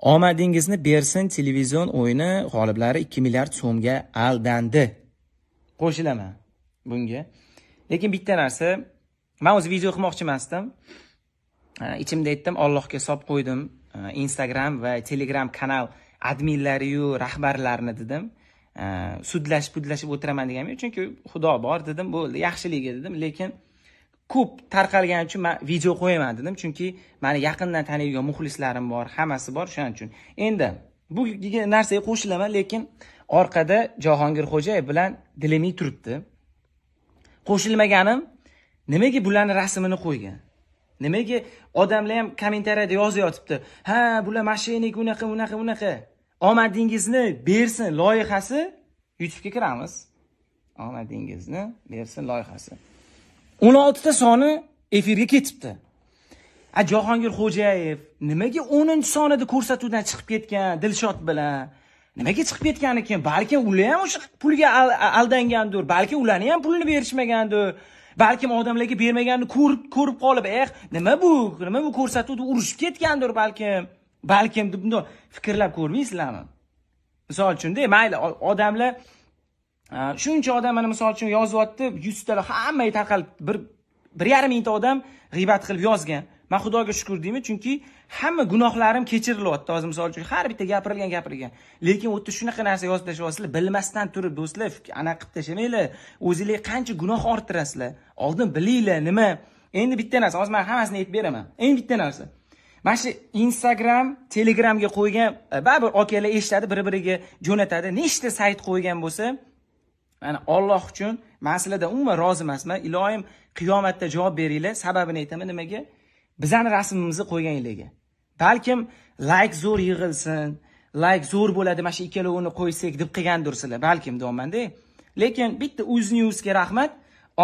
omadingizni bersin televizion o'yini g'oliblari ikki milliard so'mga aldandi qo'shilaman bunga lekin bitta narsa man o'zi video qilmoqchi emasdim ichimda aytdim ollohga solib qo'ydim instagram va telegram kanal adminlariyu rahbarlarini dedim sudlashib pudlashib o'tiraman deganim yo'q chunki xudo bor dedim bo'ldi yaxshiligi dedim lekin ko'p tarqalgani uchun man video qo'yaman dedim chunki mani yaqindan taniydigan muxlislarim bor hammasi bor o'shaning uchun endi bu narsaga qo'shilaman lekin orqada xo'jayev bilan dilimiy turibdi qo'shilmaganim nimaga bularni rasmini qo'ygan nimaga odamlar ham kommentariyada yozayotibdi ha bular mashina unaqa unaqa unaqa omadingizni bersin loyihasi youtubega kiramiz omadingizni bersin loyihasi 16 ta soni efirga ketibdi a jahongir xo'jayev nimaga 10 sonida ko'rsatuvdan chiqib ketgan dilshod bilan nimaga chiqib ketgan ekan balki ular ham o'sha pulga aldangandir balki ularni ham pulini berishmagandir balkim odamlarga bermaganini ko'rib ko'rib qolib eh nima bu nima bu ko'rsatuv deb urushib ketgandir balkim balkim deb bundoq fikrlab ko'rmaysizlarmi misol uchun mayli odamlar Э, shuncha odam mana misol uchun yozyapti yuztalar hammaga tarqalib bir bir yarim mingta odam g'iybat qilib yozgan man xudoga shukur deyman chunki hamma gunohlarim kechirilyapti hozir misol uchun har bitta gapirilgan gapirilgan lekin u yerda shunaqa narsa yozib tashlayapsizlar bilmasdan turib do'stlar anaqa qilib tashlamanglar o'zinglar qancha gunoh orttirasizlar oldin bilinglar nima endi bitta narsa hozir man hammasini aytib beraman endi bitta narsa mana shu instagram telegramga qo'ygan e, baribir akalar eshitadi bir biriga jo'natadi nechta sayt qo'ygan bo'lsa mana olloh uchun masaladan umuman rozi emasman ilohim qiyomatda javob beringlar sababini aytaman nimaga bizani rasmimizni qo'yganligiga balkim layk zo'r yig'ilsin layk zo'r bo'ladi mana shu ikkalovini qo'ysak deb qilgandirsizlar balkim deyapmanda lekin bitta uz newsga rahmat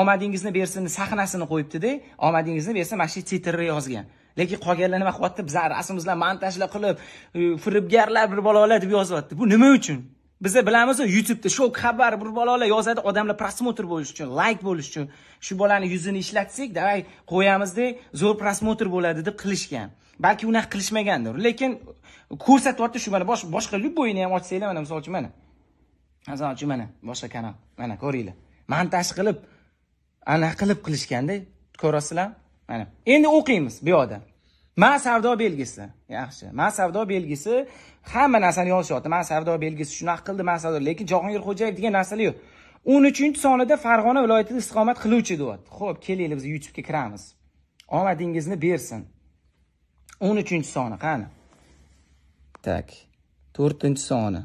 omadingizni bersin sahnasini qo'yibdida omadingizni bersin mana shu titrni yozgan lekin qolganlar nima qilyapti bizani rasmimizni montajlar qilib e, firibgarlar bir balolar deb yozyapti bu nima uchun biza bilamiz youtubeda shok xabar bir bolalar yozadi odamlar prosmotr bo'lish uchun layk bo'lish uchun shu bolani yuzini ishlatsak davay qo'yamizda zo'r prosmotr bo'ladi deb qilishgan balki unaqa qilishmagandir lekin ko'rsatyapti shu mana boshqa любойni ham ochsanglar mana misol uchun mana misol uchun mana boshqa kanal mana ko'ringlar montaj qilib anaqa qilib qilishganda ko'rasizlarmi mana endi o'qiymiz bu yoqda man savdo belgisi yaxshi man savdo belgisi hamma narsani yozishyapti man savdo belgisi shunaqa qildi man savdo lekin jahongir xo'jayev degan narsalar yo'q o'n uchinchi sonida farg'ona viloyatida istiqomat qiluvchi deyapti ho'p kelinglar biz youtubega kiramiz omadingizni bersin o'n uchinchi soni qani так to'rtinchi soni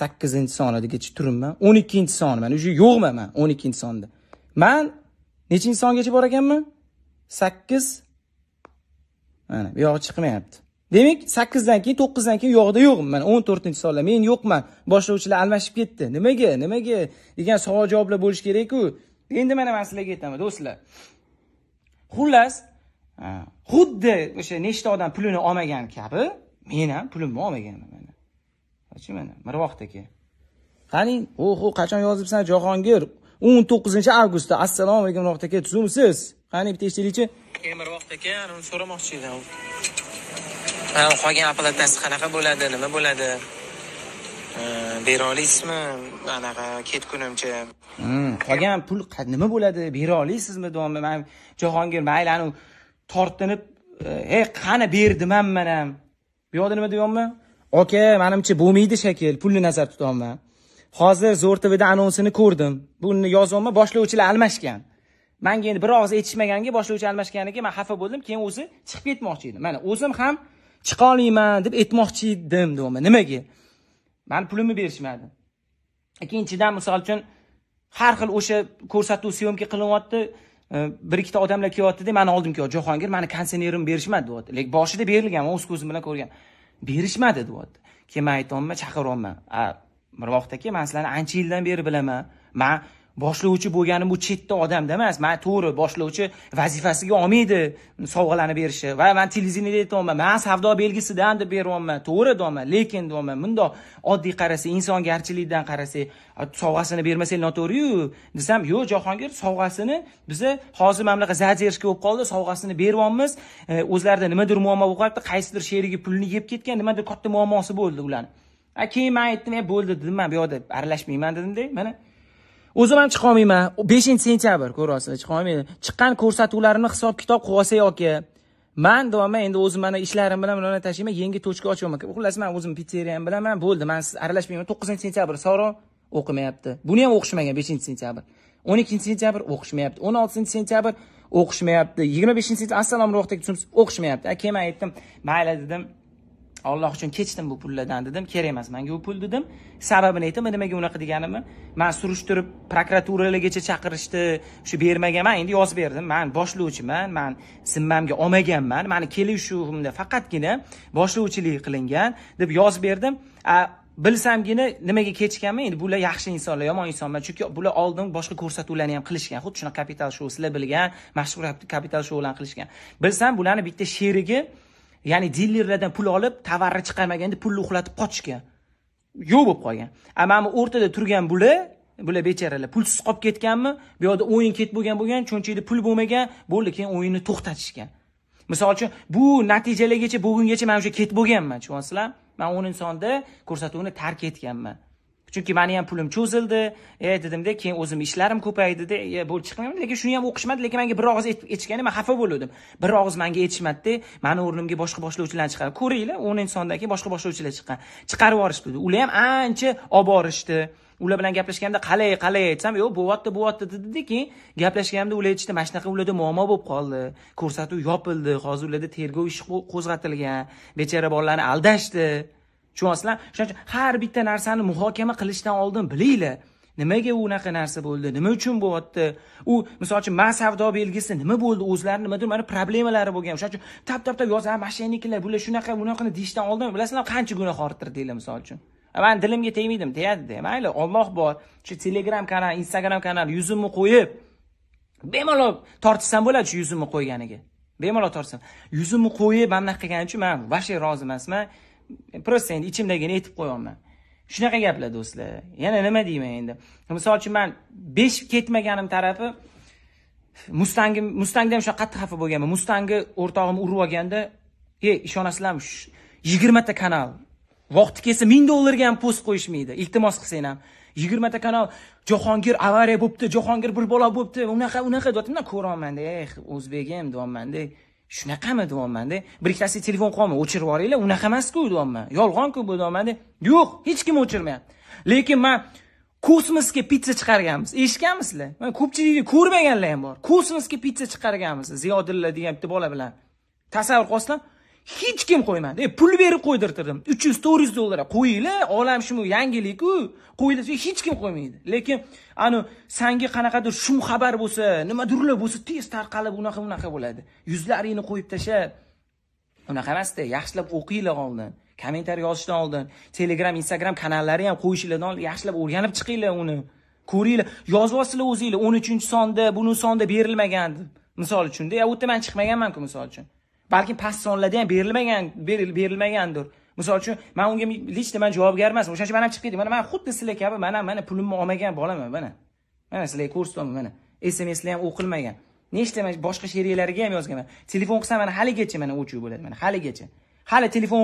sakkizinchi sonidagacha turibman o'n ikkinchi soni mana уже yo'qman man o'n ikkinchi sonda man nechinchi songacha bor ekanman sakkiz mana bu yog'i chiqmayapti demak sakkizdan keyin to'qqizdan keyin u yoqda yo'qman mana o'n to'rtinchi sonlar men yo'qman boshlovchilar almashib ketdi nimaga nimaga degan savol javoblar bo'lishi kerakku endi mana man sizlarga aytaman do'stlar xullas xuddi o'sha nechta odam pulini olmagan kabi men ham pulimni olmaganman mana chi mana aka qarang o'ho qachon yozibsan jahongir o'n to'qqizinchi avgustda assalomu alaykum mirvoqt aka tuzumsiz qani bitta eshitaylikchi temirvoqda ekan uni so'ramoqchi edim ha qolgan oplatasi qanaqa bo'ladi nima bo'ladi bera olasizmi anaqa ketgunimcha qolgan hmm, pul nima bo'ladi bera olasizmi domla man jahongir mayli anavi tortinib e, ey qani berdim ham man ham bu yoqda nima deyapman aka manimcha bo'lmaydi shakil pulni nazarda tutyapman hozir zo'r tvda anonsini ko'rdim buni yozyapman boshlovchilar almashgan manga endi bir og'iz aytishmaganga boshlovchi almashganiga man xafa bo'ldim keyin o'zi chiqib ketmoqchi edi mana o'zim ham chiqa olmayman deb aytmoqchi edim deyapman nimaga mani pulimni berishmadi ikkinchidan misol uchun har xil o'sha ko'rsatuv syomka qilinyapti bir ikkita odamlar kelyaptida mani oldimga jahongir mani konsenerimni berishmadi deyapti lekin boshida berilgan o'z ko'zim bilan ko'rgan berishmadi deyapti keyin man aytyapman chaqiryapman bir vaqtda keyin man sizlarni ancha yildan beri bilaman man boshlovchi bo'lganim bu chetda odamda emas man to'g'ri boshlovchi vazifasiga olmaydi sovg'alarni berishi va man televideniyada aytyapman man savdo belgisidan deb beryapman to'g'ri deyapman lekin deyapman bundoq oddiy qarasa insongarchilikdan qarasa sovg'asini bermasang noto'g'riyu desam yo'q jahongir sovg'asini biza hozir mana bunaqa задержка bo'lib qoldi sovg'asini beryapmiz e, o'zlarida nimadir muammo bo'lib qolyapti qaysidir sherigi pulni yeb ketgan nimadir katta muammosi bo'ldi ularni keyin man aytdim e bo'ldi dedim man bu yoqda aralashmayman dedimda mana o'zim ham chiqolmayman beshinchi sentyabr ko'ryapsiz chiqolmayman chiqqan ko'rsatuvlarini hisob kitob qilib yoki man deyapman endi o'zim mana ishlarim bilan bularni tashlayman yangi tochka ochyapman xullas man o'zim pitseriyam bilaman bo'ldi man siz aralashmayman to'qqizinchi sentyabr soro o'qimayapti buni ham o'qishmagan beshinchi sentyabr o'n ikkinchi sentyabr o'qishmayapti o'n oltinchi sentyabr o'qishmayapti yigirma beshinchi sentyabr assalomu alaykum tushunibsiz o'qishmayapti keyin man aytdim mayli dedim alloh uchun kechdim bu pullardan dedim kerak emas manga u pul dedim sababini aytdimi nimaga unaqa deganimni man surishtirib prokuraturalargacha chaqirishdi shu bermagan endi yozib berdim man boshlovchiman man zimmamga olmaganman mani kelishuvimda faqatgina boshlovchilik qilingan deb yozib berdim bilsamgina nimaga kechganman endi bular yaxshi insonlar yomon insonlar chunki bular oldin boshqa ko'rsatuvlarni ham qilishgan xuddi shunaqa kapital shou sizlar bilgan mashhur kapital bilan qilishgan bilsam bularni bitta sherigi ya'ni dillerlardan pul olib tovarni chiqarmaganda pulni uxlatib qochishgan yo'q bo'lib qolgan a mana bu o'rtada turgan bular bular bechoralar pulsiz qolib ketganmi bu yoqda o'yin ket bo'lgan bo'lgan cho'nchakda pul bo'lmagan bo'ldi keyin o'yinni to'xtatishgan misol uchun bu natijalargacha bugungacha man o'sha ket bo'lganman tushunyapsizlarmi man o'ninchi sonda ko'rsatuvni tark etganman chunki mani ham pulim cho'zildi e dedimda keyin o'zimni ishlarim ko'paydida e bo'lib chiqmayman lekin shuni ham o'qishmadi lekin manga bir og'iz aytishganda man xafa bo'ldim. bir og'iz manga aytishmadida mani o'rnimga boshqa boshlovchilar chiqardi ko'ringlar o'ninchi sondan keyin boshqa boshlovchilar chiqqan chiqarib yuborishdi ular ham ancha olib borishdi ular bilan gaplashganda qalay qalay aytsam yo'q bo'lyapti bo'lyapti dedida keyin gaplashganimda ular aytishdi mana shunaqa ularda muammo bo'lib qoldi ko'rsatuv yopildi hozir ularda tergov ishi qo'zg'atilgan bechora bolalarni aldashdi tushunyapsizlar shuning uchun har bitta narsani muhokama qilishdan oldin bilinglar nimaga unaqa narsa bo'ldi nima uchun bo'lyapti u misol uchun man savdo belgisi nima bo'ldi o'zlarini nimadir mana problemalari bo'lgan o'shaning uchun tap tap tap yozib mashinaniklar bular shunaqa bunaqa deyishdan oldin bilasizlar qancha gunoh orttirdinglar misol uchun mani dilimga tegmaydimi tegadida mayli olloh bor shu telegram kanal instagram kanal yuzimni qo'yib bemalol tortishsam bo'ladi shu yuzimni qo'yganiga bemalol tortsam yuzimni qo'yib mana bunaqa qilgani uchun man вообще rozi emasman prosta endi ichimdagini aytib qo'yaman shunaqa gaplar do'stlar yana nima deyman endi misol uchun man besh ketmaganim tarafi mustangim mustangda ham shunaqa qattiq xafa bo'lganman mustangi o'rtog'im urib olganda ey ishonasizlarmi yigirmata kanal vaqti kelsa ming dollarga ham post qo'yishmaydi iltimos qilsang ham yigirmata kanal jahongir avariya bo'libdi jahongir bir balo bo'libdi unaqa unaqa deyapti man ko'ryapmanda ey o'zbegim deyapmanda shunaqami deyapmanda bir ikkitasi telefon qilib o'chirib yuboringlar unaqa emasku deyapman yolg'onku bu deyapmanda yo'q hech kim o'chirmayapti lekin man kosmosga pitsa chiqarganmiz eshitganmisizlar man ko'pchilikni ko'rmaganlar ham bor kosmosga pitsa chiqarganmiz ziyodilla degan bitta bola bilan tasavvur qilsam hech kim qo'ymadi e pul berib qo'ydirtirdim uch yuz to'rt yuz dollarga qo'yinglar olam shumi yangilikku qo'yilsa hech kim qo'ymaydi lekin ani sanga qanaqadir shum xabar bo'lsa nimadirlar bo'lsa tez tarqalib unaqa bunaqa bo'ladi yuzlaringni qo'yib tashlab unaqa emasda yaxshilab o'qinglar oldin kommentariy yozishdan oldin telegram instagram kanallari ham qo'yishinglardan oldin yaxshilab o'rganib chiqinglar uni ko'ringlar yozyapsizlar o'zinglar o'n uchinchi sonda buni sonda berilmagan misol uchun u yerda man chiqmaganmanku misol uchun balki sonlarda ham berilmagan berilmagandir misol uchun man unga лично man javobgar emasman o'shaning uchun man ham chiqib ketdim mana man xuddi sizlar kabi man ham mana pulimni olmagan bolaman mana mana sizlarga ko'rsatyapman mana smslar ham o'qilmagan nechta boshqa sheriklarga ham yozganman telefon qilsam mana haligacha mana o'chuv bo'ladi mana haligacha hali telefon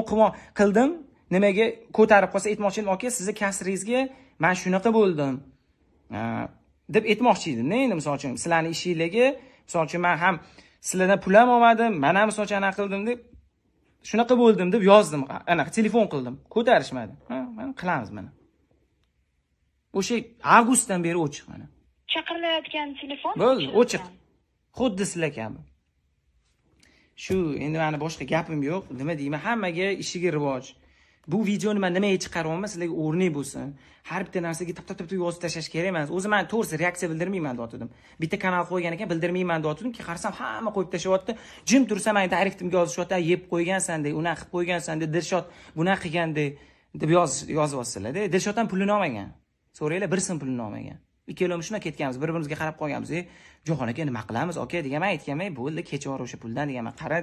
qildim nimaga ko'tarib qolsa aytmoqchi edim aka sizni kasringizga man shunaqa bo'ldim deb aytmoqchi edimda endi misol uchun sizlarni ishinglarga misol uchun man ham sizlardan ham olmadim man ham misol uchun anaqa qildim deb shunaqa bo'ldim deb yozdim anaqa telefon qildim ko'tarishmadi mana qilamiz mana o'sha avgustdan beri ochiq mana chaqirilayotgan telefon bo'ldi ochiq xuddi sizlar kabi shu endi mani boshqa gapim yo'q nima deyman hammaga ishiga rivoj bu videoni man nimaga chiqaryapman sizlarga o'rnak bo'lsin har bitta narsaga tap tap tap yozib tashlash kerak emas o'zi man to'g'risi reaksiya bildirmayman deyotgandim bitta kanal qo'ygan ekan bildirmayman deyotgandim keyin qarasam hamma qo'yib tashlayapti jim tursa mani tarifimga yozishyapti yeb qo'ygansan de unaqa qilib qo'ygansan de dirshod bunaqa qilgan deb yozyapsizlarda dilshoddan pulini olmagan so'ranglar bir so'm pulini olmagan ikkalamiz shunday ketganmiz bir birimizga qarab qolganmiz e jahon aka nima qilamiz aka man aytganman bo'ldi kechora o'sha puldan deganman qara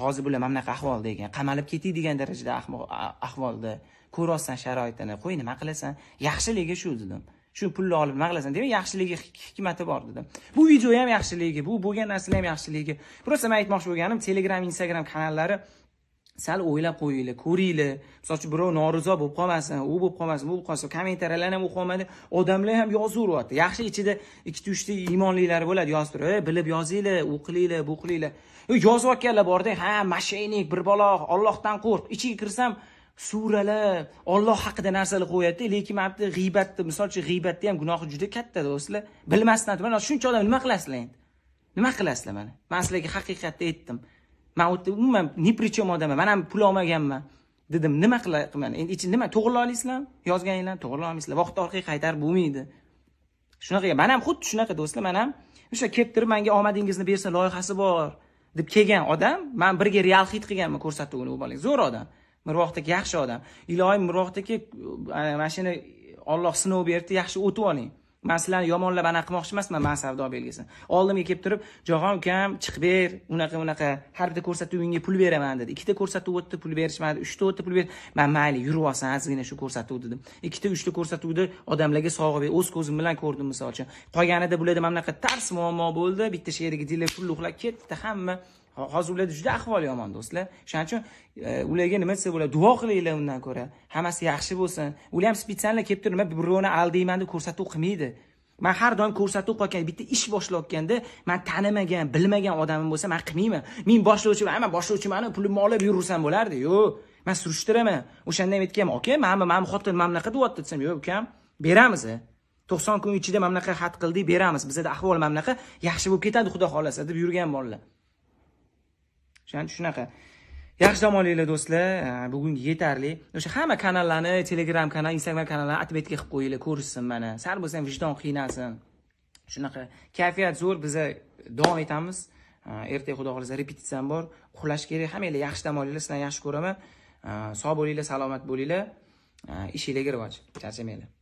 hozir bular mana bunaqa ahvolda ekan qamalib ketay degan darajada ahvolda ko'ryapsan sharoitini qo'y nima qilasan yaxshiligi shu dedim shu pulni olib nima qilasan demak yaxshiligi hikmati bor dedim bu video ham yaxshiligi bu bo'lgan narsalar ham yaxshiligi просто man aytmoqchi bo'lganim telegram instagram kanallari sal o'ylab qo'yinglar ko'ringlar misol uchun birov norizo bo'lib qolmasin u bo'lib qolmasin bu bo'lib qolmasin kommentariyalar ham o'qib olmadi odamlar ham yozaveryapti yaxshi ichida ikkita uchta iymonlilar bo'ladi yozib turib ey bilib yozinglar u qilinglar bu qilinglar yozayotganlar borda ha mashaynik bir balo ollohdan qo'rq ichiga kirsam suralar olloh haqida narsalar qo'yadida lekin mana bu g'iybatni misol uchun g'iybatni ham gunohi juda katta do'stlar bilmasdan mana shuncha odam nima qilasizlar endi nima qilasizlar mana man sizlarga haqiqatni aytdim man u umuman ni при odam man ham pul olmaganman dedim nima qilaman endi ichi nima to'g'irlay olasizlarmi yozganinglarni to'g'irlay olmaysizlar vaqt orqali qaytarib bo'lmaydi shunaqa man ham xuddi shunaqa do'stlar man ham o'sha kelib turib manga omadingizni bersin loyihasi bor deb kelgan odam man birga real hit qilganman ko'rsatuvini u bolaga zo'r odam mirvoh yaxshi odam ilohim mirvoh e, mashina mana shuni olloh sinov berdi yaxshi o'tib oling man sizlarni yomonlab anaqa qilmoqchi emasman man savdo belgisi oldimga kelib turib jahon ukam chiqib ber unaqa unaqa har bitta ko'rsatuvingga pul beraman dedi ikkita ko'rsatuv o'tdi pul berishmadi uchta o'tdi pul ber man mayli yurib olsin ozgina shu ko'rsatuv dedim ikkita uchta ko'rsatuvni odamlarga sovg'a ber o'z ko'zim bilan ko'rdim misol uchun qolganida bularda mamlakatda tars muammo bo'ldi bitta sherdagi diler pul uxlab ketdi hamma hozir ularda juda ahvol yomon do'stlar shuning uchun e, ularga nima desa bo'ladi duo qilinglar undan ko'ra hammasi yaxshi bo'lsin ular ham специально kelib turib nima birovni aldayman deb ko'rsatuv qilmaydi man har doim ko'rsatuv qilgan bitta ish boshlayotganda man tanimagan bilmagan odamim bo'lsa man qilmayman men boshlovchi man boshlovchimanu pulimni olib yurursam bo'lardi yo'q man surishtiraman o'shanda ham aytganman aka mana mani xotin mana bunaqa deyapti desam yo'q ukam beramiz to'qson kun ichida mana bunaqa xat qildik beramiz bizada ahvol mana bunaqa yaxshi bo'lib ketadi xudo xohlasa deb yurgan bolalar o'shani shunaqa yaxshi dam do'stlar bugungi yetarli o'sha hamma kanallarni telegram kanal instagram kanallarni отметка qilib qo'yinglar ko'rishsin mana sal bo'lsa ham vijdon qiynalsin shunaqa kayfiyat zo'r biza davom etamiz ertaga xudo xohlasa repetitsiyam bor uxlash kerak hammanglar yaxshi dam sizlarni yaxshi ko'raman sog' bo'linglar salomat bo'linglar ishinglarga rivoj charchamanglar